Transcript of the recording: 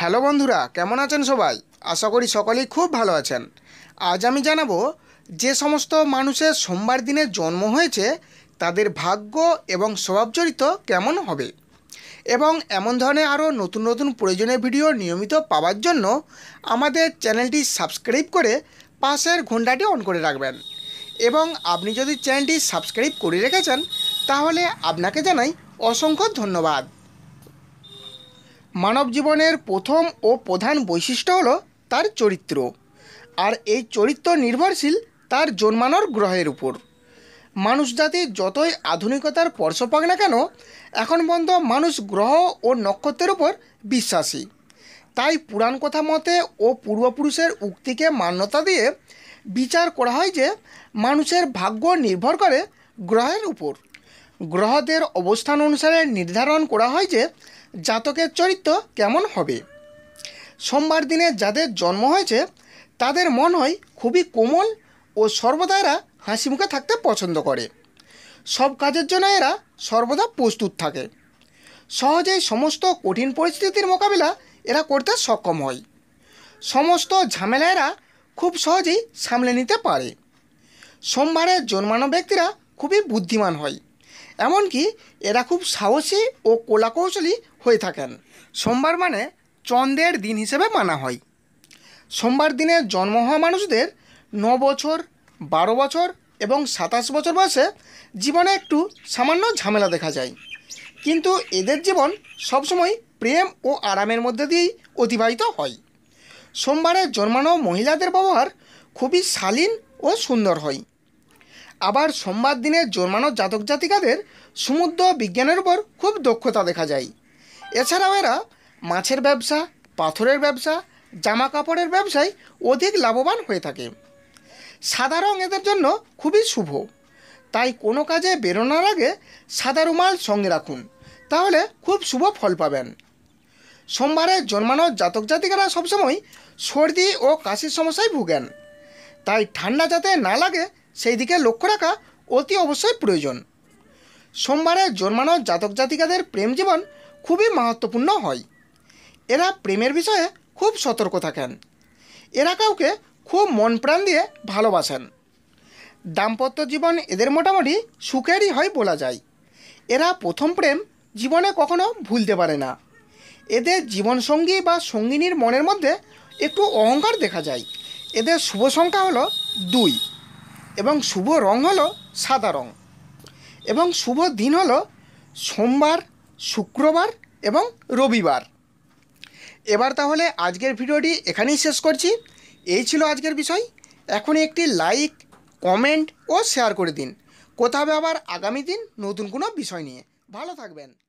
hello বন্ধুরা কেমন আছেন সবাই আশা করি সকলেই খুব ভালো আছেন আজ আমি জানাবো যে সমস্ত মানুষের সোমবার দিনে জন্ম হয়েছে তাদের ভাগ্য এবং জড়িত কেমন হবে এবং এমন ধরনের আরও নতুন নতুন প্রয়োজনীয় ভিডিও নিয়মিত পাওয়ার জন্য আমাদের চ্যানেলটি সাবস্ক্রাইব করে পাশের ঘণ্টাটি অন করে রাখবেন এবং আপনি যদি চ্যানেলটি সাবস্ক্রাইব করে রেখেছেন তাহলে আপনাকে জানাই অসংখ্য ধন্যবাদ মানব জীবনের প্রথম ও প্রধান বৈশিষ্ট্য হলো তার চরিত্র আর এই চরিত্র নির্ভরশীল তার জন্মানোর গ্রহের উপর মানুষ জাতি যতই আধুনিকতার পর্শ পাক না কেন এখন পর্যন্ত মানুষ গ্রহ ও নক্ষত্রের উপর বিশ্বাসী তাই পুরাণ কথা মতে ও পূর্বপুরুষের উক্তিকে মান্যতা দিয়ে বিচার করা হয় যে মানুষের ভাগ্য নির্ভর করে গ্রহের উপর গ্রহদের অবস্থান অনুসারে নির্ধারণ করা হয় যে জাতকের চরিত্র কেমন হবে সোমবার দিনে যাদের জন্ম হয়েছে তাদের মন হয় খুবই কোমল ও সর্বদা এরা হাসি মুখে থাকতে পছন্দ করে সব কাজের জন্য এরা সর্বদা প্রস্তুত থাকে সহজেই সমস্ত কঠিন পরিস্থিতির মোকাবিলা এরা করতে সক্ষম হয় সমস্ত ঝামেলা এরা খুব সহজেই সামলে নিতে পারে সোমবারে জন্মানো ব্যক্তিরা খুবই বুদ্ধিমান হয় এমনকি এরা খুব সাহসী ও কোলাকৌশলী হয়ে থাকেন সোমবার মানে চন্দ্রের দিন হিসেবে মানা হয় সোমবার দিনে জন্ম হওয়া মানুষদের ন বছর বারো বছর এবং সাতাশ বছর বয়সে জীবনে একটু সামান্য ঝামেলা দেখা যায় কিন্তু এদের জীবন সবসময় প্রেম ও আরামের মধ্যে দিয়েই অতিবাহিত হয় সোমবারে জন্মানো মহিলাদের ব্যবহার খুবই শালীন ও সুন্দর হয় আবার সোমবার দিনে জন্মানো জাতক জাতিকাদের সমুদ্র বিজ্ঞানের উপর খুব দক্ষতা দেখা যায় এছাড়াও এরা মাছের ব্যবসা পাথরের ব্যবসা জামা কাপড়ের ব্যবসায় অধিক লাভবান হয়ে থাকে সাদা রং এদের জন্য খুবই শুভ তাই কোনো কাজে বেরোনোর আগে সাদা রুমাল সঙ্গে রাখুন তাহলে খুব শুভ ফল পাবেন সোমবারে জন্মানো জাতক জাতিকারা সবসময় সর্দি ও কাশির সমস্যায় ভুগেন তাই ঠান্ডা যাতে না লাগে সেই দিকে লক্ষ্য রাখা অতি অবশ্যই প্রয়োজন সোমবারে জন্মানো জাতক জাতিকাদের প্রেম জীবন খুবই মাহাত্মপূর্ণ হয় এরা প্রেমের বিষয়ে খুব সতর্ক থাকেন এরা কাউকে খুব মন প্রাণ দিয়ে ভালোবাসেন দাম্পত্য জীবন এদের মোটামুটি সুখেরই হয় বলা যায় এরা প্রথম প্রেম জীবনে কখনো ভুলতে পারে না এদের জীবনসঙ্গী বা সঙ্গিনীর মনের মধ্যে একটু অহংকার দেখা যায় এদের শুভ সংখ্যা হলো দুই এবং শুভ রং হলো সাদা রং এবং শুভ দিন হলো সোমবার শুক্রবার এবং রবিবার এবার তাহলে আজকের ভিডিওটি এখানেই শেষ করছি এই ছিল আজকের বিষয় এখনই একটি লাইক কমেন্ট ও শেয়ার করে দিন কোথা আবার আগামী দিন নতুন কোনো বিষয় নিয়ে ভালো থাকবেন